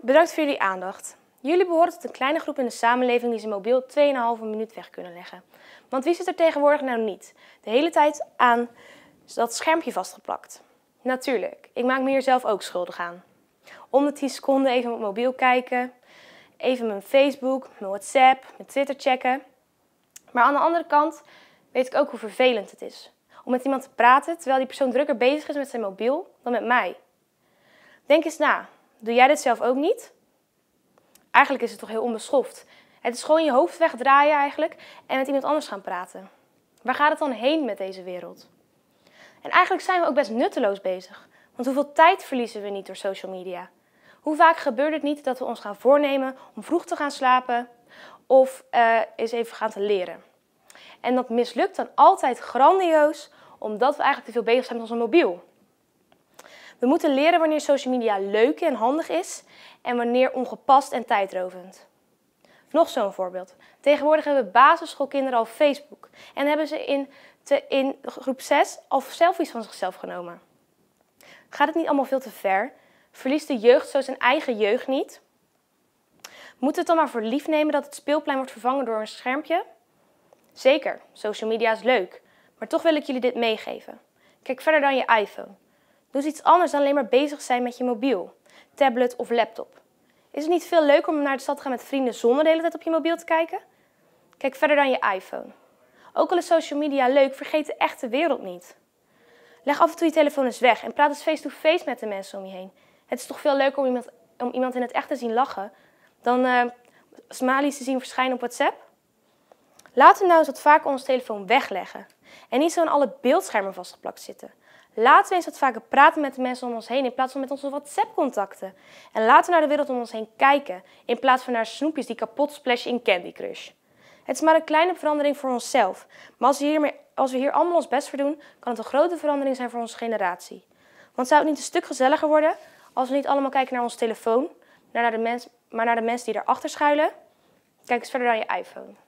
Bedankt voor jullie aandacht. Jullie behoren tot een kleine groep in de samenleving die zijn mobiel 2,5 minuut weg kunnen leggen. Want wie zit er tegenwoordig nou niet? De hele tijd aan dat schermpje vastgeplakt. Natuurlijk, ik maak me hier zelf ook schuldig aan. Om de 10 seconden even mijn mobiel kijken, even mijn Facebook, mijn WhatsApp, mijn Twitter checken. Maar aan de andere kant weet ik ook hoe vervelend het is. Om met iemand te praten terwijl die persoon drukker bezig is met zijn mobiel dan met mij. Denk eens na, Doe jij dit zelf ook niet? Eigenlijk is het toch heel onbeschoft. Het is gewoon je hoofd wegdraaien eigenlijk en met iemand anders gaan praten. Waar gaat het dan heen met deze wereld? En eigenlijk zijn we ook best nutteloos bezig. Want hoeveel tijd verliezen we niet door social media? Hoe vaak gebeurt het niet dat we ons gaan voornemen om vroeg te gaan slapen of uh, eens even gaan te leren? En dat mislukt dan altijd grandioos omdat we eigenlijk te veel bezig zijn met onze mobiel. We moeten leren wanneer social media leuk en handig is en wanneer ongepast en tijdrovend. Nog zo'n voorbeeld. Tegenwoordig hebben basisschoolkinderen al Facebook en hebben ze in, in groep 6 al selfies van zichzelf genomen. Gaat het niet allemaal veel te ver? Verliest de jeugd zo zijn eigen jeugd niet? Moet het dan maar voor lief nemen dat het speelplein wordt vervangen door een schermpje? Zeker, social media is leuk, maar toch wil ik jullie dit meegeven. Kijk verder dan je iPhone. Doe eens iets anders dan alleen maar bezig zijn met je mobiel, tablet of laptop. Is het niet veel leuker om naar de stad te gaan met vrienden zonder de hele tijd op je mobiel te kijken? Kijk verder dan je iPhone. Ook al is social media leuk, vergeet de echte wereld niet. Leg af en toe je telefoon eens weg en praat eens face-to-face met de mensen om je heen. Het is toch veel leuker om iemand, om iemand in het echt te zien lachen dan uh, te zien verschijnen op WhatsApp? Laten we nou eens wat vaker ons telefoon wegleggen en niet zo aan alle beeldschermen vastgeplakt zitten. Laten we eens wat vaker praten met de mensen om ons heen in plaats van met onze WhatsApp-contacten. En laten we naar de wereld om ons heen kijken in plaats van naar snoepjes die kapot splashen in Candy Crush. Het is maar een kleine verandering voor onszelf, maar als we, hiermee, als we hier allemaal ons best voor doen, kan het een grote verandering zijn voor onze generatie. Want zou het niet een stuk gezelliger worden als we niet allemaal kijken naar onze telefoon, maar naar de, mens, maar naar de mensen die erachter schuilen? Kijk eens verder dan je iPhone.